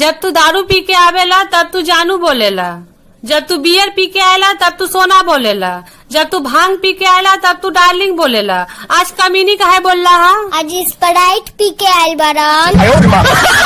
जब तू दारू पी के आवेला तब तू जानू बोलेला जब तू बियर पी के आयला तब तू सोना बोलेला जब तू भांग पी के आयला तब तू डार्लिंग बोलेला आज कमीनी काहे बोल रहा आज स्प्राइट पी के आयल बड़ा